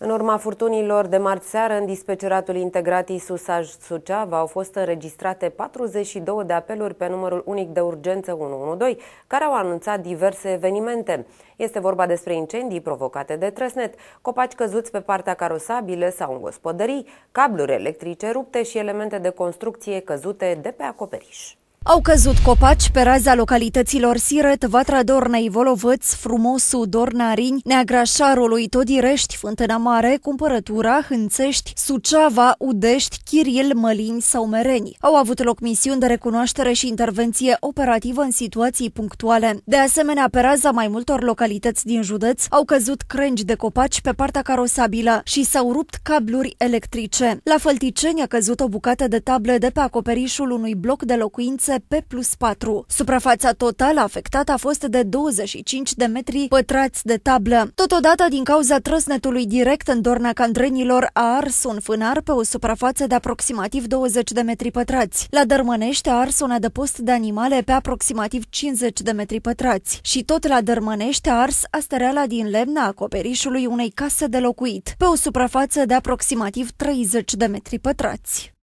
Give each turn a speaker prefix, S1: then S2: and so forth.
S1: În urma furtunilor de marți seară, în dispeceratul integrat Isusaj-Suceava au fost înregistrate 42 de apeluri pe numărul unic de urgență 112, care au anunțat diverse evenimente. Este vorba despre incendii provocate de trăsnet, copaci căzuți pe partea carosabilă sau în gospodării, cabluri electrice rupte și elemente de construcție căzute de pe acoperiș.
S2: Au căzut copaci pe raza localităților Siret, Vatra Dornei, Volovăț, Frumosu, Dornarini, Neagrașarului, Todirești, Fântâna Mare, Cumpărătura, Hânțești, Suceava, Udești, Chiril, Mălini sau Mereni. Au avut loc misiuni de recunoaștere și intervenție operativă în situații punctuale. De asemenea, pe raza mai multor localități din județ au căzut crengi de copaci pe partea carosabilă și s-au rupt cabluri electrice. La Fălticeni a căzut o bucată de tablă de pe acoperișul unui bloc de locuințe P plus 4. Suprafața totală afectată a fost de 25 de metri pătrați de tablă. Totodată, din cauza trăsnetului direct în dorna candrenilor, a ars un fânar pe o suprafață de aproximativ 20 de metri pătrați. La Dărmănești a ars un adăpost de animale pe aproximativ 50 de metri pătrați. Și tot la Dărmănești a ars astereala din lemn a acoperișului unei case de locuit, pe o suprafață de aproximativ 30 de metri pătrați.